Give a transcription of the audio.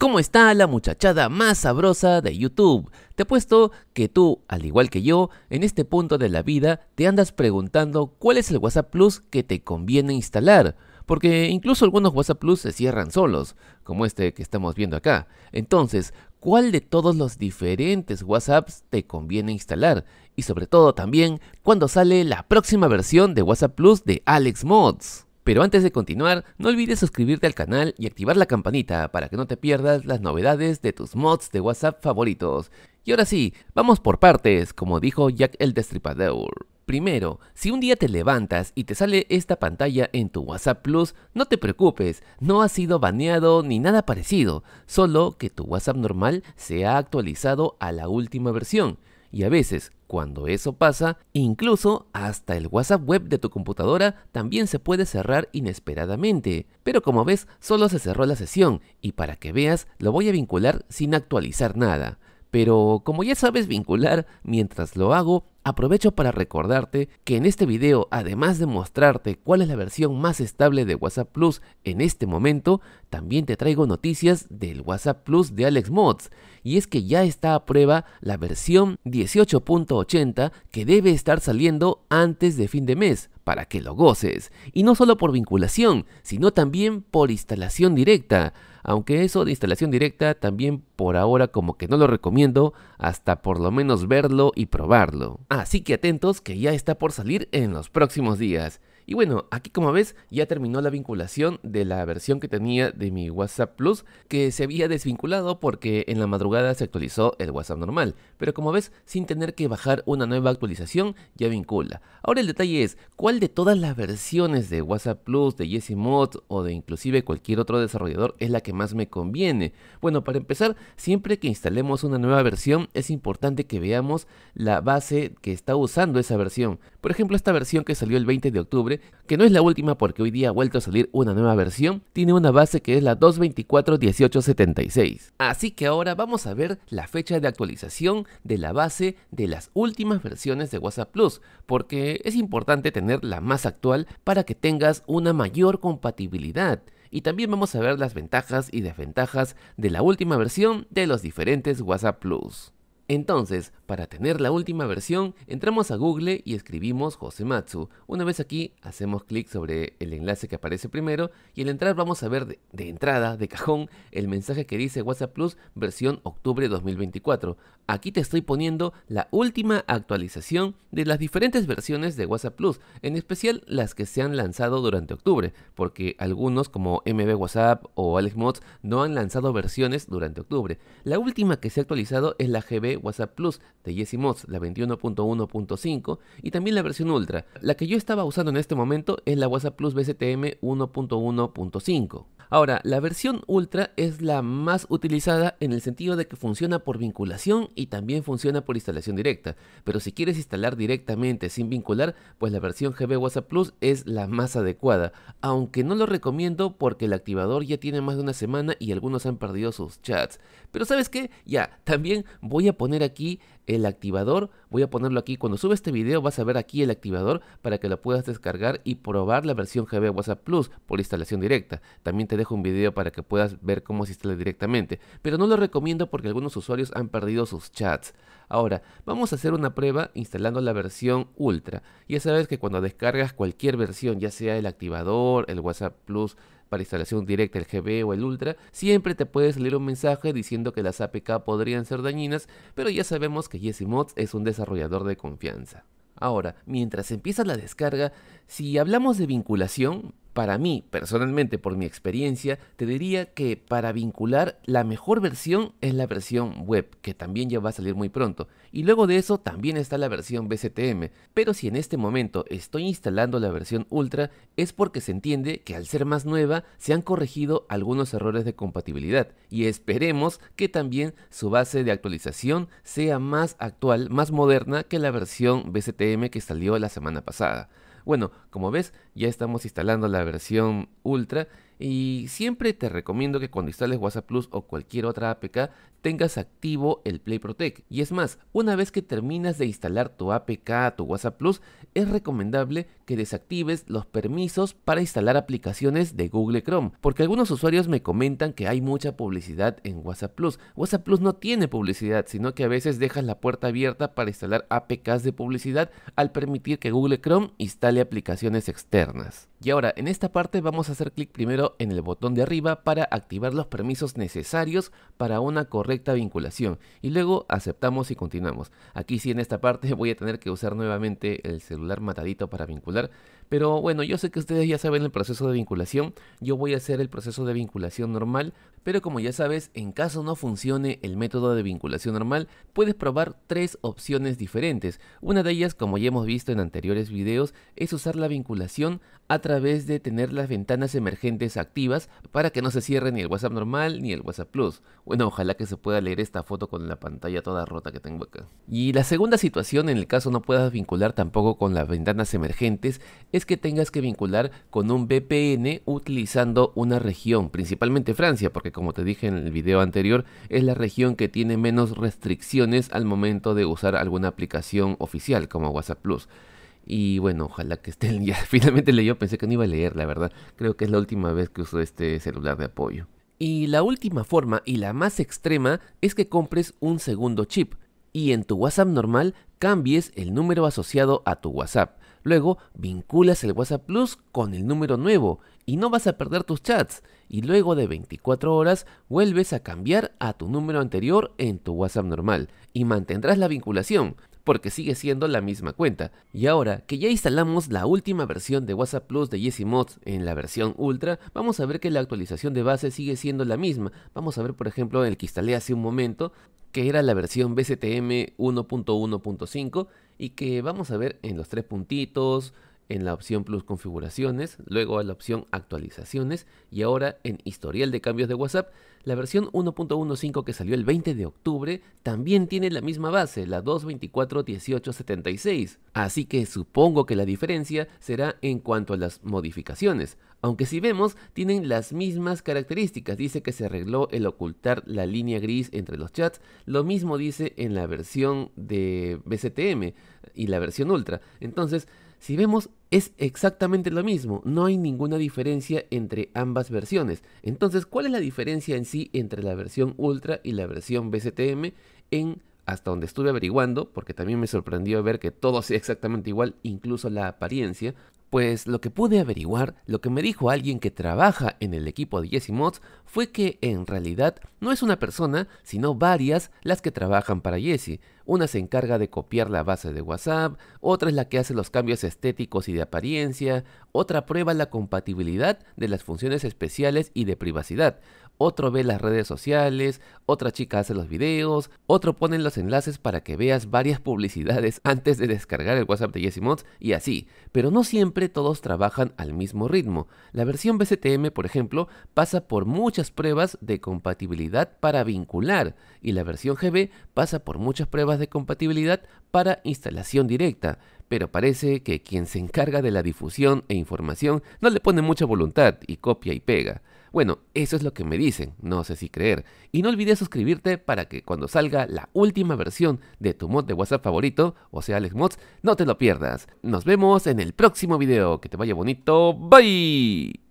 ¿Cómo está la muchachada más sabrosa de YouTube? Te apuesto que tú, al igual que yo, en este punto de la vida te andas preguntando cuál es el WhatsApp Plus que te conviene instalar, porque incluso algunos WhatsApp Plus se cierran solos, como este que estamos viendo acá. Entonces, ¿cuál de todos los diferentes WhatsApps te conviene instalar? Y sobre todo también, ¿cuándo sale la próxima versión de WhatsApp Plus de Alex Mods? Pero antes de continuar, no olvides suscribirte al canal y activar la campanita para que no te pierdas las novedades de tus mods de WhatsApp favoritos. Y ahora sí, vamos por partes, como dijo Jack el Destripador. Primero, si un día te levantas y te sale esta pantalla en tu WhatsApp Plus, no te preocupes, no ha sido baneado ni nada parecido, solo que tu WhatsApp normal se ha actualizado a la última versión. Y a veces, cuando eso pasa, incluso hasta el WhatsApp web de tu computadora también se puede cerrar inesperadamente. Pero como ves, solo se cerró la sesión y para que veas, lo voy a vincular sin actualizar nada. Pero como ya sabes vincular, mientras lo hago, Aprovecho para recordarte que en este video, además de mostrarte cuál es la versión más estable de WhatsApp Plus en este momento, también te traigo noticias del WhatsApp Plus de Alex Mods. Y es que ya está a prueba la versión 18.80 que debe estar saliendo antes de fin de mes para que lo goces. Y no solo por vinculación, sino también por instalación directa. Aunque eso de instalación directa también por ahora como que no lo recomiendo hasta por lo menos verlo y probarlo. Ah, Así que atentos que ya está por salir en los próximos días. Y bueno, aquí como ves ya terminó la vinculación de la versión que tenía de mi WhatsApp Plus que se había desvinculado porque en la madrugada se actualizó el WhatsApp normal. Pero como ves, sin tener que bajar una nueva actualización ya vincula. Ahora el detalle es, ¿cuál de todas las versiones de WhatsApp Plus, de Yesi Mod o de inclusive cualquier otro desarrollador es la que más me conviene? Bueno, para empezar, siempre que instalemos una nueva versión es importante que veamos la base que está usando esa versión por ejemplo, esta versión que salió el 20 de octubre, que no es la última porque hoy día ha vuelto a salir una nueva versión, tiene una base que es la 224.18.76. Así que ahora vamos a ver la fecha de actualización de la base de las últimas versiones de WhatsApp Plus, porque es importante tener la más actual para que tengas una mayor compatibilidad y también vamos a ver las ventajas y desventajas de la última versión de los diferentes WhatsApp Plus. Entonces, para tener la última versión, entramos a Google y escribimos Josematsu. Una vez aquí, hacemos clic sobre el enlace que aparece primero y al entrar vamos a ver de, entrada, de cajón, el mensaje que dice WhatsApp Plus versión octubre 2024. Aquí te estoy poniendo la última actualización de las diferentes versiones de WhatsApp Plus, en especial las que se han lanzado durante octubre, porque algunos como MB WhatsApp o Alex Mods no han lanzado versiones durante octubre. La última que se ha actualizado es la GB WhatsApp Plus de jesse Mods, la 21.1.5, y también la versión Ultra. La que yo estaba usando en este momento es la WhatsApp Plus BCTM 1.1.5. Ahora, la versión Ultra es la más utilizada en el sentido de que funciona por vinculación y también funciona por instalación directa, pero si quieres instalar directamente sin vincular, pues la versión GB WhatsApp Plus es la más adecuada, aunque no lo recomiendo porque el activador ya tiene más de una semana y algunos han perdido sus chats. Pero sabes que ya, también voy a poner poner aquí el activador. Voy a ponerlo aquí. Cuando sube este vídeo vas a ver aquí el activador para que lo puedas descargar y probar la versión GB WhatsApp Plus por instalación directa. También te dejo un video para que puedas ver cómo se instala directamente. Pero no lo recomiendo porque algunos usuarios han perdido sus chats. Ahora, vamos a hacer una prueba instalando la versión Ultra. Ya sabes que cuando descargas cualquier versión, ya sea el activador, el WhatsApp Plus, para instalación directa el GB o el Ultra, siempre te puede salir un mensaje diciendo que las APK podrían ser dañinas, pero ya sabemos que Jesse Mods es un desarrollador de confianza. Ahora, mientras empieza la descarga, si hablamos de vinculación, para mí, personalmente, por mi experiencia, te diría que para vincular la mejor versión es la versión web, que también ya va a salir muy pronto. Y luego de eso también está la versión BCTM. Pero si en este momento estoy instalando la versión Ultra, es porque se entiende que al ser más nueva se han corregido algunos errores de compatibilidad. Y esperemos que también su base de actualización sea más actual, más moderna que la versión BCTM que salió la semana pasada. Bueno, como ves, ya estamos instalando la versión Ultra y siempre te recomiendo que cuando instales WhatsApp Plus o cualquier otra APK tengas activo el Play Protect. Y es más, una vez que terminas de instalar tu APK a tu WhatsApp Plus, es recomendable que desactives los permisos para instalar aplicaciones de Google Chrome, porque algunos usuarios me comentan que hay mucha publicidad en WhatsApp Plus. WhatsApp Plus no tiene publicidad, sino que a veces dejas la puerta abierta para instalar APKs de publicidad al permitir que Google Chrome instale aplicaciones externas. Y ahora, en esta parte vamos a hacer clic primero en el botón de arriba para activar los permisos necesarios para una correcta vinculación y luego aceptamos y continuamos. Aquí sí en esta parte voy a tener que usar nuevamente el celular matadito para vincular, pero bueno, yo sé que ustedes ya saben el proceso de vinculación, yo voy a hacer el proceso de vinculación normal, pero como ya sabes, en caso no funcione el método de vinculación normal, puedes probar tres opciones diferentes. Una de ellas, como ya hemos visto en anteriores videos, es usar la vinculación a través de tener las ventanas emergentes activas para que no se cierre ni el WhatsApp normal ni el WhatsApp Plus. Bueno, ojalá que se pueda leer esta foto con la pantalla toda rota que tengo acá. Y la segunda situación en el caso no puedas vincular tampoco con las ventanas emergentes es que tengas que vincular con un VPN utilizando una región, principalmente Francia, porque como te dije en el video anterior, es la región que tiene menos restricciones al momento de usar alguna aplicación oficial como WhatsApp Plus. Y bueno, ojalá que estén. Ya finalmente leyó, pensé que no iba a leer, la verdad. Creo que es la última vez que uso este celular de apoyo. Y la última forma y la más extrema es que compres un segundo chip y en tu WhatsApp normal cambies el número asociado a tu WhatsApp. Luego vinculas el WhatsApp Plus con el número nuevo y no vas a perder tus chats. Y luego de 24 horas vuelves a cambiar a tu número anterior en tu WhatsApp normal y mantendrás la vinculación porque sigue siendo la misma cuenta. Y ahora que ya instalamos la última versión de WhatsApp Plus de Yeezy Mods en la versión Ultra, vamos a ver que la actualización de base sigue siendo la misma. Vamos a ver por ejemplo el que instalé hace un momento, que era la versión BCTM 1.1.5 y que vamos a ver en los tres puntitos, en la opción Plus Configuraciones, luego a la opción Actualizaciones y ahora en Historial de cambios de WhatsApp, la versión 1.15 que salió el 20 de octubre también tiene la misma base, la 2.24.18.76. Así que supongo que la diferencia será en cuanto a las modificaciones. Aunque si vemos, tienen las mismas características. Dice que se arregló el ocultar la línea gris entre los chats. Lo mismo dice en la versión de BCTM y la versión Ultra. Entonces, si vemos, es exactamente lo mismo, no hay ninguna diferencia entre ambas versiones. Entonces, ¿cuál es la diferencia en sí entre la versión Ultra y la versión BCTM en hasta donde estuve averiguando, porque también me sorprendió ver que todo sea exactamente igual, incluso la apariencia, pues lo que pude averiguar, lo que me dijo alguien que trabaja en el equipo de Jesse Mods fue que en realidad no es una persona, sino varias las que trabajan para Jesse. Una se encarga de copiar la base de WhatsApp, otra es la que hace los cambios estéticos y de apariencia, otra prueba la compatibilidad de las funciones especiales y de privacidad, otro ve las redes sociales, otra chica hace los videos, otro pone los enlaces para que veas varias publicidades antes de descargar el WhatsApp de Jesse y así. Pero no siempre todos trabajan al mismo ritmo. La versión BCTM, por ejemplo, pasa por muchas pruebas de compatibilidad para vincular y la versión GB pasa por muchas pruebas de compatibilidad para instalación directa pero parece que quien se encarga de la difusión e información no le pone mucha voluntad y copia y pega. Bueno, eso es lo que me dicen, no sé si creer. Y no olvides suscribirte para que cuando salga la última versión de tu mod de WhatsApp favorito, o sea Alex Mods, no te lo pierdas. Nos vemos en el próximo video, que te vaya bonito, bye.